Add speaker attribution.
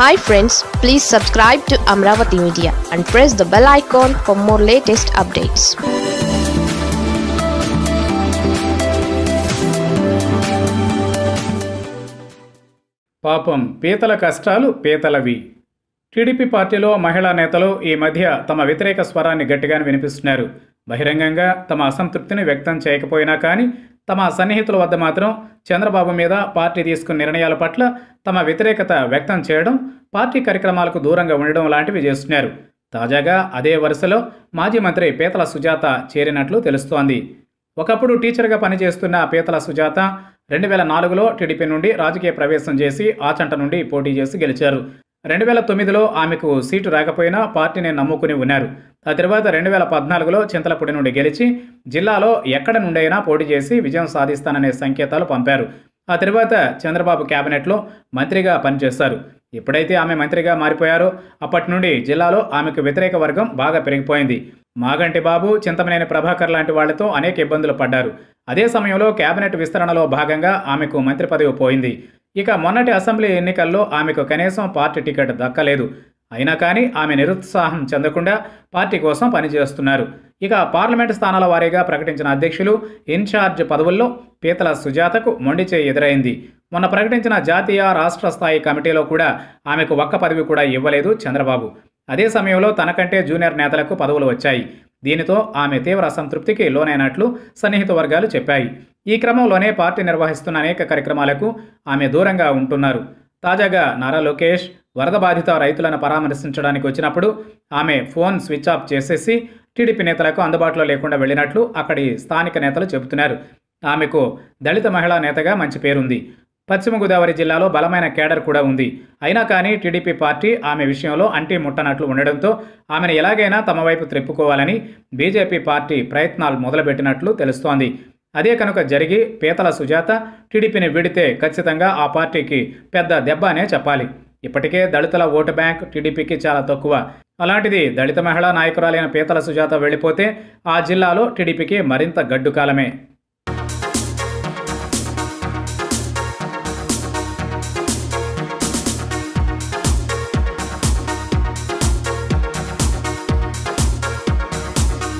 Speaker 1: hi friends please subscribe to Amaravati media and press the bell icon for more latest updates పాపం పీతల కష్టాలు పీతలవి TDP పార్టీలో మహిళా నేతలు ఈ మధ్య తమ వ్యతిరేక స్వరాన్ని గట్టిగానే వినిపిస్తున్నారు బహిరంగంగా తమ అసంతృప్తిని వ్యక్తం చేయకపోయినా కానీ తమ సన్నిహితుల వద్ద మాత్రం చంద్రబాబు మీద పార్టీ తీసుకున్న నిర్ణయాల పట్ల తమ వ్యతిరేకత వ్యక్తం చేయడం పార్టీ కార్యక్రమాలకు దూరంగా ఉండడం లాంటివి చేస్తున్నారు తాజాగా అదే వరుసలో మాజీ మంత్రి పీతల సుజాత చేరినట్లు తెలుస్తోంది ఒకప్పుడు టీచర్గా పనిచేస్తున్న పీతల సుజాత రెండు వేల నాలుగులో టీడీపీ నుండి రాజకీయ ప్రవేశం చేసి ఆచంట నుండి పోటీ చేసి గెలిచారు రెండు వేల తొమ్మిదిలో ఆమెకు సీటు రాకపోయినా పార్టీని నమ్ముకుని ఉన్నారు ఆ తర్వాత రెండు వేల పద్నాలుగులో చింతలపూడి నుండి గెలిచి జిల్లాలో ఎక్కడ నుండైనా పోటీ చేసి విజయం సాధిస్తాననే సంకేతాలు పంపారు ఆ తర్వాత చంద్రబాబు కేబినెట్లో మంత్రిగా పనిచేస్తారు ఎప్పుడైతే ఆమె మంత్రిగా మారిపోయారో అప్పటి నుండి జిల్లాలో ఆమెకు వ్యతిరేక వర్గం బాగా పెరిగిపోయింది మాగంటి బాబు చింతమనేని ప్రభాకర్ లాంటి వాళ్లతో అనేక ఇబ్బందులు పడ్డారు అదే సమయంలో కేబినెట్ విస్తరణలో భాగంగా ఆమెకు మంత్రి పదవి పోయింది ఇక మొన్నటి అసెంబ్లీ ఎన్నికల్లో ఆమెకు కనీసం పార్టీ టికెట్ దక్కలేదు అయినా కానీ ఆమె నిరుత్సాహం చెందకుండా పార్టీ కోసం పనిచేస్తున్నారు ఇక పార్లమెంటు స్థానాల వారీగా ప్రకటించిన అధ్యక్షులు ఇన్ఛార్జ్ పదవుల్లో పీతల సుజాతకు మొండిచే ఎదురైంది మొన్న ప్రకటించిన జాతీయ రాష్ట్ర స్థాయి కమిటీలో కూడా ఆమెకు ఒక్క పదవి కూడా ఇవ్వలేదు చంద్రబాబు అదే సమయంలో తనకంటే జూనియర్ నేతలకు పదవులు వచ్చాయి దీనితో ఆమె తీవ్ర అసంతృప్తికి లోనైనట్లు సన్నిహిత వర్గాలు చెప్పాయి ఈ క్రమంలోనే పార్టీ నిర్వహిస్తున్న అనేక కార్యక్రమాలకు ఆమె దూరంగా ఉంటున్నారు తాజాగా నారా లోకేష్ వరద బాధిత రైతులను పరామర్శించడానికి వచ్చినప్పుడు ఆమె ఫోన్ స్విచ్ ఆఫ్ చేసేసి టీడీపీ నేతలకు అందుబాటులో లేకుండా వెళ్ళినట్లు అక్కడి స్థానిక నేతలు చెబుతున్నారు ఆమెకు దళిత మహిళా నేతగా మంచి పేరుంది పశ్చిమ గోదావరి జిల్లాలో బలమైన కేడర్ కూడా ఉంది అయినా కానీ టీడీపీ పార్టీ ఆమె విషయంలో అంటి ముట్టనట్లు ఉండడంతో ఆమెను ఎలాగైనా తమ వైపు త్రిప్పుకోవాలని బీజేపీ పార్టీ ప్రయత్నాలు మొదలుపెట్టినట్లు తెలుస్తోంది అదే కనుక జరిగి పీతల సుజాత టీడీపీని విడితే ఖచ్చితంగా ఆ పార్టీకి పెద్ద దెబ్బ అనే చెప్పాలి ఇప్పటికే దళితుల ఓటు బ్యాంక్ టీడీపీకి చాలా తక్కువ అలాంటిది దళిత మహిళా నాయకురాలైన పీతల సుజాత వెళ్ళిపోతే ఆ జిల్లాలో టీడీపీకి మరింత గడ్డుకాలమే